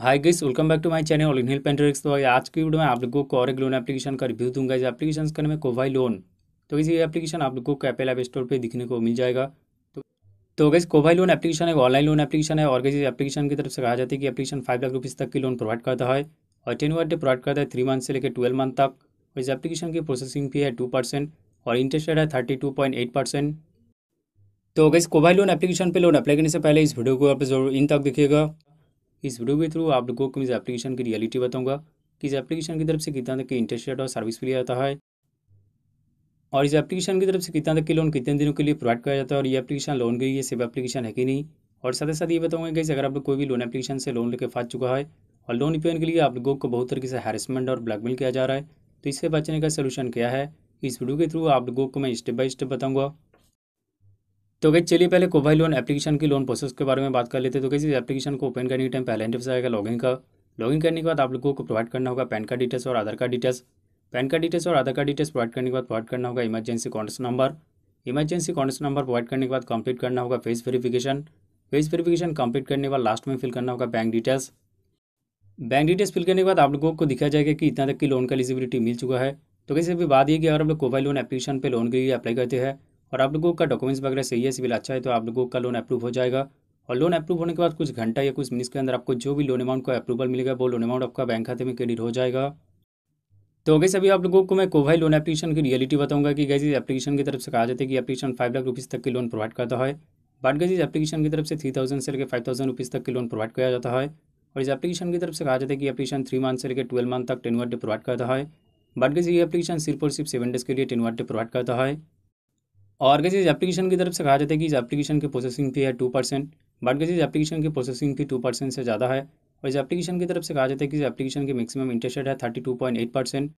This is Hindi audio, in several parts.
hi guys welcome back to my channel all hill पेंट्रिक्स तो आज की वीडियो में आप लोगों को और एक लोन एप्लीकेशन का रिव्यू दूंगा इस एप्लीकेशन का नाम है कोवाई लोन तो इसी एप्लीकेशन आप लोगों को एपल ऐप स्टोर पे दिखने को मिल जाएगा तो तो गैस कोवाई लोन एप्लीकेशन एक ऑनलाइन लोन एप्लीकेशन है और गैस एप्लीकेशन की तरफ से कहा जाता है कि एप्लीकेशन फाइव लाख रुपीज़ तक की लोन प्रोवाइड करता है और टेन वर्ड प्रोवाइड करता है थ्री मंथ से लेकर ट्वेल्व मंथ तक और इस एप्लीकेशन की प्रोसेसिंग फी है टू परसेंट और इंटरेस्ट रेट है thirty two point eight percent तो गैस कोवाई लोन एप्लीकेशन पर लोन अप्लाई करने से पहले इस वीडियो को आप जरूर इन तक देखिएगा इस वीडियो के थ्रू आप लोगों को इस एप्लीकेशन की रियलिटी बताऊंगा कि इस एप्लीकेशन की तरफ से कितना तक इंटरेस्ट रेट और सर्विस फ्री जाता है और इस एप्लीकेशन की तरफ से कितना तक की लोन कितने दिनों के लिए प्रोवाइड किया जाता है और ये एप्लीकेशन लोन के लिए सेफ एप्लीकेशन है कि नहीं और साथ ही साथ ये बताऊंगा कि अगर आप लोग कोई भी लोन एप्लीकेशन से लोन लेकर फाँस चुका है और लोन रिपेयर के लिए आप लोगों को बहुत तरीके से हेरसमेंट और ब्लैकमेल किया जा रहा है तो इससे बचने का सोल्यूशन क्या है इस वीडियो के थ्रू आप लोगों को मैं स्टेप बाय स्टेप बताऊंगा तो गई चलिए पहले कोबाई लोन एप्लीकेशन की लोन प्रोसेस के बारे में बात कर लेते हैं तो कैसे एप्लीकेशन को ओपन करने के टाइम पहले इंटरफेस आएगा लॉगिन का लॉगिन करने के बाद आप लोगों को प्रोवाइड करना होगा पैन कार्ड डिटेल्स और Aadhaar card details PAN card details और आधार कार्ड डिटेल्स प्रोवाइड करने के बाद प्रोवाइड करना होगा emergency contact number emergency contact number provide करने के बाद कंप्लीट करना होगा face verification face verification complete करने के बाद लास्ट में फिल करना होगा bank details bank details fill करने के बाद आप लोगों को दिखाया जाएगा कि इतना तक की लोन का एलिजिबिलिटी मिल चुका है तो कैसे अभी बात यह कि अगर आप लोग कोबाई लोन एप्लीकेशन पर लोन के लिए अप्लाई करते हैं और आप लोगों का डॉक्यूमेंट्स वगैरह सही है सिविल अच्छा है तो आप लोगों का लोन अप्रूव हो जाएगा और लोन अप्रूव होने के बाद कुछ घंटा या कुछ मिनट के अंदर आपको जो भी लोन अमाउंट का अप्रूवल मिलेगा वो लोन अमाउंट आपका बैंक खाते में क्रेडिट हो जाएगा तो अगर अभी आप लोगों को मैं कोवाई लोन एप्लीकेशन की रियलिटी बताऊंगा कि गैस इस एप्लीकेशन की तरफ से कहा जाता है कि एप्लीकेशन फाइव लाख रुपीज़ तक के लोन प्रोवाइड करता है बट गैस इस एप्लीकेशन की तरफ से थ्री थाउजेंड से लेकर फाइव थाउजेंड रुपीज़ तक के लोन प्रोवाइड किया जाता है और इस एप्लीकेशन की तरफ से कहा जाता है कि एप्लीकेशन थ्री मंथ से लेकर ट्वेल्व मंथ तक टेन वर्ड प्रोवाइड करता है बट गैस ये एप्लीकेशन सिर्फ और सिर्फ सेवन डेज के लिए टेन वर्ड प्रोवाइड करता है और कैसे इस एप्लीकेशन की तरफ से कहा जाता है कि इस एप्लीकेशन की प्रोसेसिंग फ़ी है टू परसेंट बट कैसे इस एप्लीकेशन की प्रोसेसिंग फ़ी टू परसेंट से ज़्यादा है और इस एप्लीकेशन की तरफ से कहा जाता है कि इस एप्लीकेशन की मैक्सिमम इंटरेस्ट रेट है thirty two point eight percent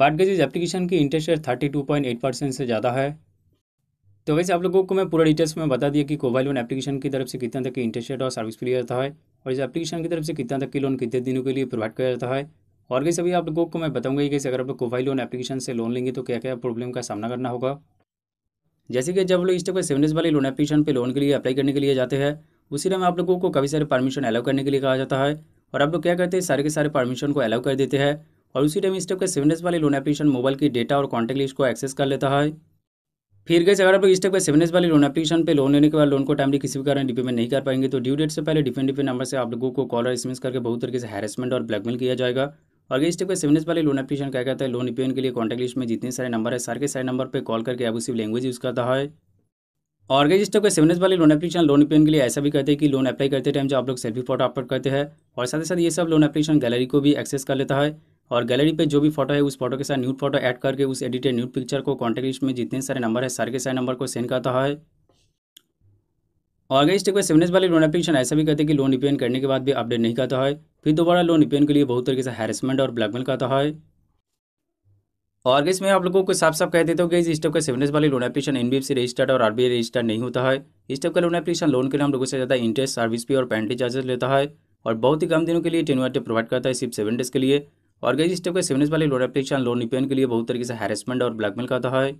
but कैसे इस एप्लीकेशन की interest rate thirty two point eight percent से ज़्यादा है तो वैसे आप लोगों को मैं पूरा डिटेल्स में बता दिया कि कोबाइल लोन एप्लीकेशन की तरफ से कितना तक की इंटरेस्ट रेट और सर्विस फ्री रहता है और इस एप्लीकेशन की तरफ से कितना तक की लोन कितने दिनों के लिए प्रोवाइड किया जाता है और कैसे अभी आप लोगों को मैं बताऊंगा कि अगर आप लोग कोवाई लोन एप्लीकेशन से लोन लेंगे तो क्या क्या प्रॉब्लम का सामना करना होगा जैसे कि जब लोग इस टाइप के सेवनेस वाले लोन एप्लीकेशन पे लोन के लिए अप्लाई करने के लिए जाते हैं उसी टाइम आप लोगों को काफ़ी सारे परमिशन अलाउ करने के लिए कहा जाता है और आप लोग क्या करते हैं सारे के सारे परमिशन को अलाउ कर देते हैं और उसी टाइम इस टाइप के सेवनेस वाले लोन एप्लीकेशन मोबाइल की डेटा और कॉन्टैक्ट लिस्ट को एक्सेस कर लेता है फिर कैसे अगर आप लोग इस टाइप के सेवनेस वाले लोन एप्लीकेशन पे लोन लेने के बाद लोन को टाइमली किसी भी कारण रिपेमेंट नहीं कर पाएंगे तो ड्यू डेट से पहले डिफरेंट डिफरेंट नंबर से आप लोगों को कॉल और एसएमएस करके बहुत तरीके से हैरेसमेंट और ब्लैकमेल किया जाएगा और इस टाइप सेवन वाले लोन एप्लीकेशन क्या कहता है लोन रिपेयन e के लिए कॉन्टैक्ट लिस्ट में जितने सारे नंबर है सारे के सारे नंबर पर कॉल करके उसी लैंग्वेज यूज़ करता है और अगर इस टाइप सेवन वाले लोन एप्लीकेशन लोन रिपेयन के लिए ऐसा भी कहते हैं कि लोन अप्लाई करते टाइम जो आप लोग सेल्फी फोटो अपलोड करते हैं और साथ ही साथ ये सब लोन एप्लीकेशन गैलरी को भी एक्सेस कर लेता है और गैलरी पे जो भी फोटो है उस फोटो के साथ न्यूड फोटो ऐड करके उस एडिटेड न्यूड पिक्चर को कॉन्टैक्ट लिस्ट में जितने सारे नंबर है सारे के सारे नंबर को सेंड करता है और अगर इस टाइप का सेवनेस वाले लोन एप्लीकेशन ऐसा भी कहते हैं कि लोन रिपेन करने के बाद भी अपडेट नहीं करता है फिर दोबारा लोन रिपेन के लिए बहुत तरीके से हैरेसमेंट और ब्लैकमेल करता है और गई मैं आप लोगों को साफ साफ कह देता हूँ कि इस टाइप का सेवनेस वाली loan application N B registered और आरबीआई रजिस्टर्ड नहीं होता है इस टाइप का लोन एप्लीकेशन लोन के लिए हम लोगों से ज़्यादा इंटरेस्ट सर्विस पे और पेंटी चार्जेस लेता है और बहुत ही कम दिनों के लिए टेन वर्टे प्रोवाइड करता है सिर्फ सेवन डेज के लिए और गई इस टाइप का सेवनेस वाले लोन एप्लीकेशन लोन रिपेन के लिए बहुत तरीके से हैरेसमेंट और ब्लैकमेल करता है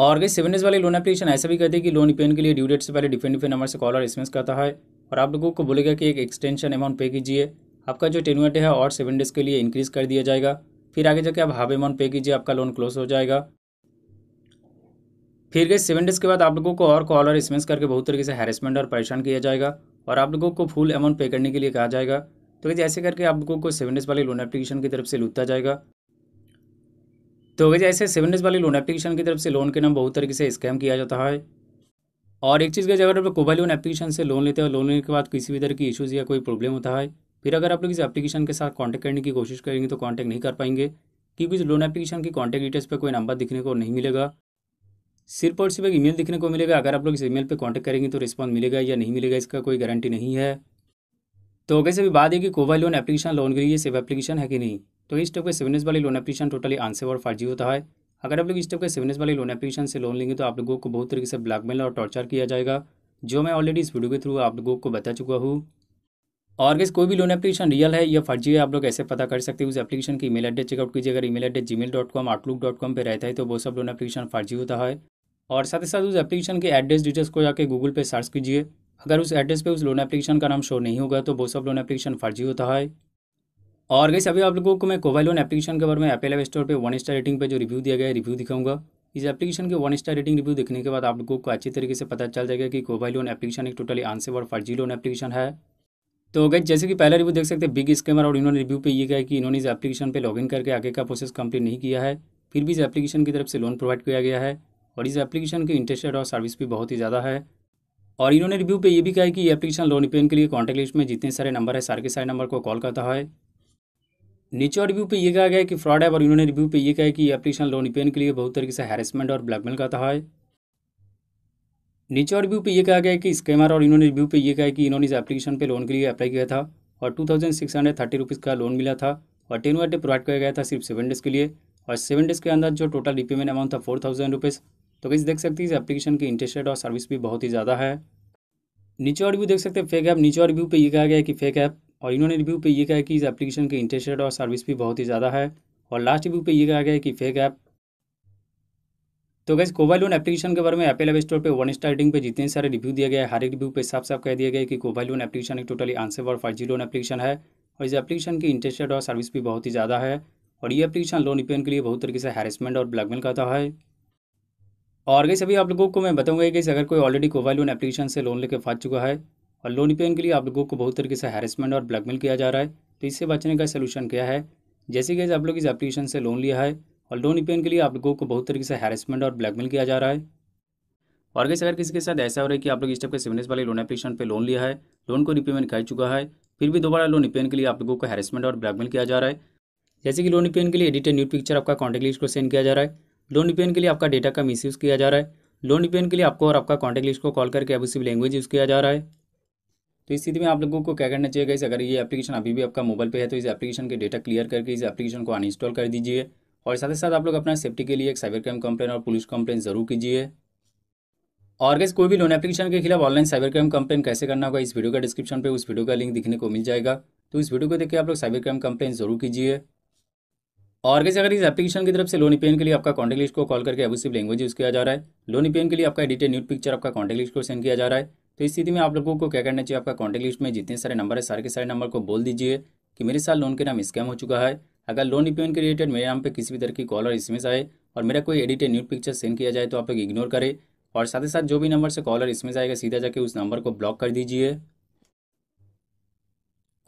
और गई सेवन डेज वाली लोन एप्लीकेशन ऐसा भी कहते हैं कि लोन रिपेन के लिए ड्यू डेट से पहले डिफरेंट डिफरेंट नंबर से कॉल और एसमेंस करता है और आप लोगों को बोलेगा कि एक एक्सटेंशन अमाउंट पे कीजिए आपका जो टेनवेट है और सेवन डेज़ के लिए इंक्रीज़ कर दिया जाएगा फिर आगे जाके आप हाफ अमाउंट पे कीजिए आपका लोन क्लोज हो जाएगा फिर गए सेवन डेज़ के बाद आप लोगों को और कॉल और एसमेंस करके बहुत तरीके से हैरेसमेंट और परेशान किया जाएगा और आप लोगों को फुल अमाउंट पे करने के लिए कहा जाएगा तो ऐसे करके आप लोगों को सेवन डेज़ वाले लोन एप्लीकेशन की तरफ से लूटता जाएगा तो वैसे ऐसे सेवन डेज वाली लोन एप्लीकेशन की तरफ से लोन के नाम बहुत तरीके से स्कैम किया जाता है और एक चीज़ का अगर आप लोग कोबा लोन एप्लीकेशन से लोन लेते हैं और लोन लेने के बाद किसी भी तरह की इशूज़ या कोई प्रॉब्लम होता है फिर अगर आप लोग इस एप्लीकेशन के साथ कॉन्टैक्ट करने की कोशिश करेंगे तो कॉन्टैक्ट नहीं कर पाएंगे क्योंकि इस लोन एप्लीकेशन की कॉन्टैक्ट डिटेल्स पर कोई नंबर दिखने को नहीं मिलेगा सिर्फ और सिर्फ एक ईमेल दिखने को मिलेगा अगर आप लोग इस ईमेल पर कॉन्टैक्ट करेंगे तो रिस्पॉन्स मिलेगा या नहीं मिलेगा इसका कोई गारंटी नहीं है तो वैसे भी बात है कि कोवा लोन एप्लीकेशन लोन के लिए सेफ एप्लीकेशन है कि नहीं तो इस टाइप के एस वाली लोन एप्लीकेशन टोटली आंसर और फर्जी होता है अगर आप लोग इस टाइप के एस वाली लोन एप्लीकेशन से लोन लेंगे तो आप लोगों को बहुत तरीके से ब्लैकमेल और टॉर्चर किया जाएगा जो मैं ऑलरेडी इस वीडियो के थ्रू आप लोगों को बता चुका हूँ और अगर कोई भी लोन एप्लीकेशन रियल है या फर्जी है आप लोग ऐसे पता कर सकते हैं उस एप्लीकेशन की ईमेल एड्रेस चेकआउट कीजिए अगर email address Gmail dot com Outlook dot com पर रहता है तो वो सब लोन एप्लीकेशन फर्जी होता है और साथ ही साथ उस एप्लीकेशन के एड्रेस डिटेल्स को जाकर गूगल पे सर्च कीजिए अगर उस एड्रेस पर उस लोन एप्लीकेशन का नाम शो नहीं होगा तो वो सब लोन एप्लीकेशन फर्जी होता है और गई अभी आप लोगों को मैं कोवाइलोन एप्लीकेशन के बारे में एप्पल एप स्टोर पर वन स्टार रेटिंग पर जो रिव्यू दिया गया है रिव्यू दिखाऊंगा इस एप्लीकेशन के वन स्टार रेटिंग रिव्यू देखने के बाद आप लोगों को अच्छी तरीके से पता चल जाएगा कि कोबाई लोन एप्लीकेशन एक टोटली आंसर और फर्जी लोन एप्लीकेशन है तो गई जैसे कि पहला रिव्यू देख सकते हैं बिग स्कैमर और इन्होंने रिव्यू पर ये कहा कि इन्होंने इस एप्लीकेशन लॉग इन करके आगे का प्रोसेस कंप्लीट नहीं किया है फिर भी इस एप्लीकेशन की तरफ से लोन प्रोवाइड किया गया है और इस एप्लीकेशन के इंटरेस्ट और सर्विस भी बहुत ही ज़्यादा है और इन्होंने रिव्यू पे ये भी कहा कि ये एप्लीकेशन लोन रिपेन के लिए कॉन्टैक्ट लिस्ट में जितने सारे नंबर है सारे के सारे नंबर को कॉल करता है नीचे और रिव्यू पे ये कहा गया कि फ्रॉड ऐप और इन्होंने रिव्यू पे ये कहा कि एप्लीकेशन लोन रिपेन के लिए बहुत तरीके से हैरेसमेंट और ब्लैकमेल करता है नीचे और रिव्यू पे ये कहा गया कि स्कैमर और इन्होंने रिव्यू पे ये कहा कि इन्होंने इस एप्लीकेशन पे लोन के लिए अप्लाई किया था और two thousand six hundred thirty rupees का लोन मिला था और टेन वर डे प्रोवाइड किया गया था सिर्फ सेवन डेज़ के लिए और सेवन डेज़ के अंदर जो टोटल रिपेमेंट अमाउंट था फोर थाउजेंड रुपीज़ तो कैसे देख सकते हैं इस एप्लीकेशन की इंटरेस्ट रेट और सर्विस भी बहुत ही ज़्यादा है नीचे और व्यू देख सकते हैं फेक ऐप नीचे और रिव्यू पे ये कहा गया कि फेक ऐप और इन्होंने रिव्यू पे ये कहा कि इस एप्लीकेशन के इंटरेस्ट और सर्विस भी बहुत ही ज़्यादा है और लास्ट रिव्यू पे ये कहा गया कि फेक ऐप तो गैस लोन एप्लीकेशन के बारे में एप्पल एप स्टोर पे वन स्टार रेटिंग पे जितने सारे रिव्यू दिया गया है हर एक रिव्यू पे साफ साफ कह दिया गया कि कोबाइल लोन एप्लीकेशन एक टोटली आंसर और जी लोन एप्लीकेशन है और इस एप्लीकेशन की इंटरेस्ट और सर्विस भी बहुत ही ज़्यादा है और ये एप्लीकेशन लोन रिपेन के लिए बहुत तरीके से हैरेसमेंट और ब्लैकमेल करता है और गई अभी आप लोगों को मैं बताऊंगा कि अगर कोई ऑलरेडी कोबाइल लोन एप्लीकेशन से लोन लेकर फाट चुका है और लोन पेन के लिए आप लोगों को बहुत तरीके से हैरेसमेंट और ब्लैकमेल किया जा रहा है तो इससे बचने का सोल्यूशन क्या है जैसे कि आप लोग इस एप्लीकेशन से लोन लिया है और लोन पेन के लिए आप लोगों को बहुत तरीके से हैरेसमेंट और ब्लैकमेल किया जा रहा है और कैसे अगर किसी के साथ ऐसा हो रहा है कि आप लोग इस टाइप के सिवनेस वाले लोन एप्लीकेशन पर लोन लिया है लोन को रिपेमेंट कर चुका है फिर भी दोबारा लोन रिपेन के लिए आप लोगों को हैरेसमेंट और ब्लैकमेल किया जा रहा है जैसे कि लोन रिपेन के लिए एडिटेड न्यू पिक्चर आपका कॉन्टैक्ट लिस्ट को सेंड किया जा रहा है लोन रिपेन के लिए आपका डेटा का मिस किया जा रहा है लोन रिपेन के लिए आपको और आपका कॉन्टैक्ट लिस्ट को कॉल करके अब लैंग्वेज यूज़ किया जा रहा है तो इस स्थिति में आप लोगों को क्या करना चाहिए गाइस अगर ये एप्लीकेशन अभी भी आपका मोबाइल पे है तो इस एप्लीकेशन के डेटा क्लियर करके इस एप्लीकेशन को अनइंस्टॉल कर दीजिए और साथ ही साथ आप लोग अपना सेफ्टी के लिए एक साइबर क्राइम कंप्लेन और पुलिस कंप्लेन जरूर कीजिए और गैस कोई भी लोन एप्लीकेशन के खिलाफ ऑनलाइन साइबर क्राइम कंप्लेन कैसे करना होगा इस वीडियो का डिस्क्रिप्शन पर उस वीडियो का लिंक दिखने को मिल जाएगा तो इस वीडियो को देखिए आप लोग साइबर क्राइम कंप्लेन जरूर कीजिए और कैसे अगर इस एप्लीकेशन की तरफ से लोन पेन के लिए आपका कॉन्टेक्ट लिस्ट को कॉल करके एबुसिव लैंग्वेज यूज़ किया जा रहा है लोन पेन के लिए आपका एडिटेड न्यूट पिक्चर आपका कॉन्टेक्ट लिस्ट को सेंड किया जा रहा है तो इस स्थिति में आप लोगों को क्या करना चाहिए आपका कॉन्टैक्ट लिस्ट में जितने सारे नंबर है सारे के सारे नंबर को बोल दीजिए कि मेरे साथ लोन के नाम स्कैम हो चुका है अगर लोन रिपेमेंट के रिलेटेड मेरे नाम पर किसी भी तरह की कॉल और एस आए और मेरा कोई एडिटेड न्यूड पिक्चर सेंड किया जाए तो आप लोग इग्नोर करें और साथ ही साथ जो भी नंबर से कॉलर इसमें आएगा सीधा जाके उस नंबर को ब्लॉक कर दीजिए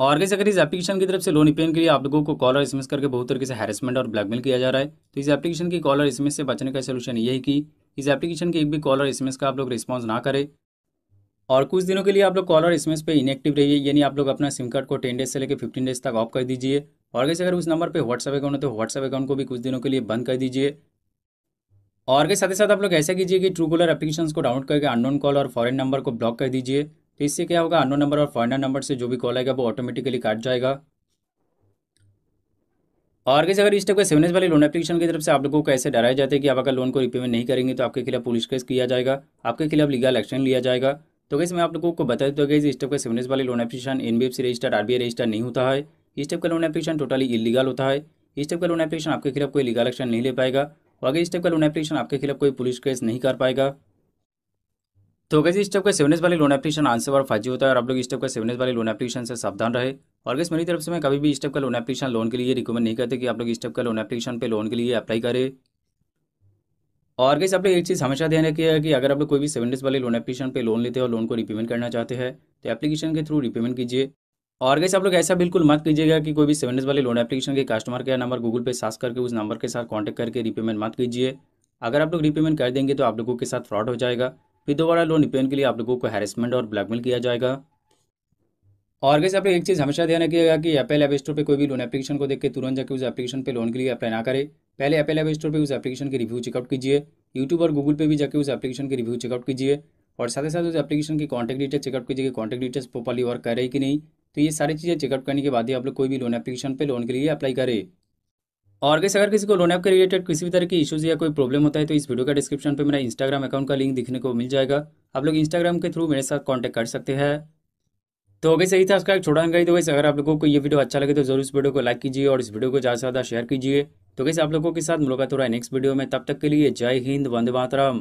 और कैसे अगर इस एप्लीकेशन की तरफ से लोन रिपेन के लिए आप लोगों को कॉलर इसमें करके बहुत तरीके से हैरेसमेंट और ब्लैकमेल किया जा रहा है तो इस एप्लीकेशन की कॉलर इसमें से बचने का सोल्यूशन यही कि इस एप्लीकेशन के एक भी कॉलर इसमें का आप लोग रिस्पॉन्स ना करें और कुछ दिनों के लिए आप लोग कॉल और स्मेस पे इनएक्टिव रहिए यानी आप लोग अपना सिम कार्ड को टेन डेज से लेकर फिफ्टीन डेज तक ऑफ कर दीजिए और कैसे अगर उस नंबर पे व्हाट्सअप अकाउंट है तो व्हाट्सअप अकाउंट को भी कुछ दिनों के लिए बंद कर दीजिए और के साथ ही साथ आप लोग ऐसा कीजिए कि ट्रू कॉलर एप्लीकेशन को डाउनलोड करके अननोन कॉल और फॉरन नंबर को ब्लॉक कर दीजिए तो इससे क्या होगा अननोन नंबर और फॉरनर नंबर से जो भी कॉल आएगा वो ऑटोमेटिकली काट जाएगा और कैसे अगर इस टाइप के सेवनेस वाले लोन एप्लीकेशन की तरफ से आप लोगों को ऐसे डराया जाता है कि आप अगर लोन को रिपेमेंट नहीं करेंगे तो आपके खिलाफ पुलिस केस किया जाएगा आपके खिलाफ लीगल एक्शन लिया जाएगा तो गैस मैं आप लोगों को बता देता हूँ इस टाइप का सेवनेस वाले loan application N B F C register R B I register नहीं होता है इस टाइप का लोन एप्लीकेशन टोटली इलीगल होता है इस टाइप का लोन एप्लीकेशन आपके खिलाफ कोई लीगल एक्शन नहीं ले पाएगा और अगर इस टाइप का लोन एप्लीकेशन आपके खिलाफ कोई पुलिस केस नहीं कर पाएगा तो अगर इस टाइप का सेवनेस वाले लोन एप्लीकेशन आंसर और फर्जी होता है और आप लोग इस टाइप का सेवनेस वाले लोन एप्लीकेशन से सावधान रहे और अगर मेरी तरफ से मैं कभी भी इस टाइप का लोन एप्लीकेशन लोन के लिए रिकमेंड नहीं करते कि आप लोग इस टाइप का लोन एप्लीकेशन पर लोन के लिए अप्लाई करें और कैसे आप लोग एक चीज़ हमेशा ध्यान रखिएगा कि अगर आप लोग कोई भी सेवन डेज वाले लोन एप्लीकेशन पे लोन लेते हैं और लोन को रिपेमेंट करना चाहते हैं तो एप्लीकेशन के थ्रू रिपेमेंट कीजिए और कैसे आप लोग ऐसा बिल्कुल मत कीजिएगा कि कोई भी सेवन डेज वाले लोन एप्लीकेशन के कस्टमर केयर नंबर गूगल पे सास करके उस नंबर के साथ कॉन्टैक्ट करके रिपेमेंट मत कीजिए अगर आप लोग रिपेमेंट कर देंगे तो आप लोगों के साथ फ्रॉड हो जाएगा फिर दोबारा लोन रिपेमेंट के लिए आप लोगों को हैरेसमेंट और ब्लैकमेल किया जाएगा और कैसे आप लोग एक चीज़ हमेशा ध्यान रखिएगा कि एप्पल ऐप स्टोर पर कोई भी लोन एप्लीकेशन को देख के तुरंत जाकर उस एप्लीकेशन पर लोन के लिए अप्लाई ना करें पहले एपल एप स्टोर पर उस एप्लीकेशन के रिव्यू चेकआउट कीजिए यूट्यूब और गूगल पे भी जाकर उस एप्लीकेशन के रिव्यू चेकआउट कीजिए और साथ ही साथ उस एप्लीकेशन की कॉन्टैक्ट डिटेल चेकआउट कीजिए कि कॉन्टैक्ट डिटेल्स प्रॉपरली वर्क कर रही कि नहीं तो ये सारी चीज़ें चेकआउट करने के बाद ही आप लोग कोई भी लोन एप्लीकेशन पर लोन के लिए अप्लाई करें और कैसे अगर किसी को लोन ऐप के रिलेटेड किसी भी तरह की इशूज़ या कोई प्रॉब्लम होता है तो इस वीडियो का डिस्क्रिप्शन पर मेरा इंस्टाग्राम अकाउंट का लिंक दिखने को मिल जाएगा आप लोग इंस्टाग्राम के थ्रू मेरे साथ कॉन्टैक्ट कर सकते हैं तो वैसे ही था उसका एक छोटा जानकारी तो वैसे अगर आप लोगों को ये वीडियो अच्छा लगे तो जरूर इस वीडियो को लाइक कीजिए और इस वीडियो को ज़्यादा से ज़्यादा शेयर कीजिए तो कैसे आप लोगों के साथ मुलाकात हो रहा है नेक्स्ट वीडियो में तब तक के लिए जय हिंद वंदे मातरम